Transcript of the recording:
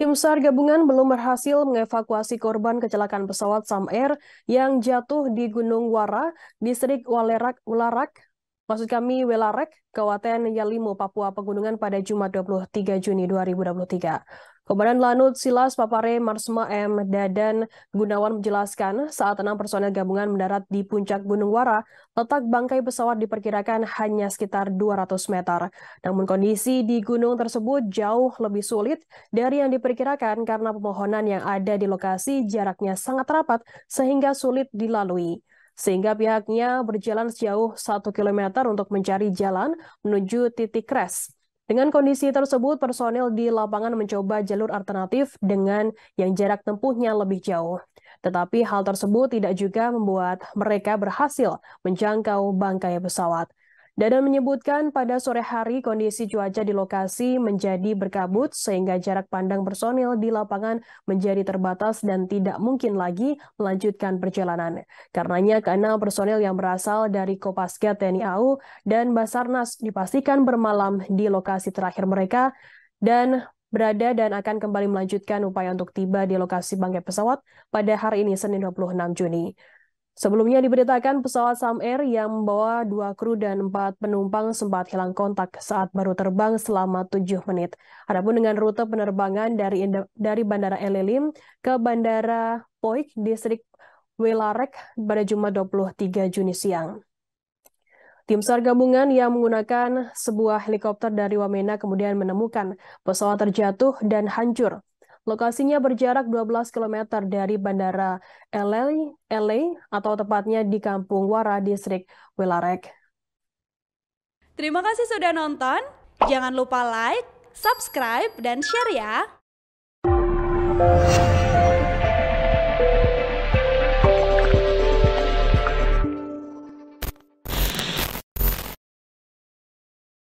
Tim SAR gabungan belum berhasil mengevakuasi korban kecelakaan pesawat Sam Air yang jatuh di Gunung Wara, distrik Walerak, Ularak, maksud kami Welarek, Kabupaten Yalimo, Papua Pegunungan pada Jumat 23 Juni 2023. Komandan Lanut Silas Papare Marsma M. Dadan Gunawan menjelaskan saat enam personel gabungan mendarat di puncak Gunung Wara, letak bangkai pesawat diperkirakan hanya sekitar 200 meter. Namun kondisi di gunung tersebut jauh lebih sulit dari yang diperkirakan karena pemohonan yang ada di lokasi jaraknya sangat rapat sehingga sulit dilalui sehingga pihaknya berjalan sejauh 1 km untuk mencari jalan menuju titik crash. Dengan kondisi tersebut, personil di lapangan mencoba jalur alternatif dengan yang jarak tempuhnya lebih jauh. Tetapi hal tersebut tidak juga membuat mereka berhasil menjangkau bangkai pesawat. Dadan menyebutkan pada sore hari kondisi cuaca di lokasi menjadi berkabut sehingga jarak pandang personil di lapangan menjadi terbatas dan tidak mungkin lagi melanjutkan perjalanan. Karenanya keenam personil yang berasal dari Kopaska TNI AU dan Basarnas dipastikan bermalam di lokasi terakhir mereka dan berada dan akan kembali melanjutkan upaya untuk tiba di lokasi bangkai pesawat pada hari ini Senin 26 Juni. Sebelumnya diberitakan pesawat Sam Air yang membawa dua kru dan empat penumpang sempat hilang kontak saat baru terbang selama tujuh menit. Adapun dengan rute penerbangan dari dari Bandara Elelim ke Bandara Poik, distrik Wilarek pada Jumat 23 Juni siang. Tim SAR gabungan yang menggunakan sebuah helikopter dari Wamena kemudian menemukan pesawat terjatuh dan hancur. Lokasinya berjarak 12 km dari Bandara LA, LA atau tepatnya di Kampung Wara, Distrik Wilarek. Terima kasih sudah nonton. Jangan lupa like, subscribe, dan share ya.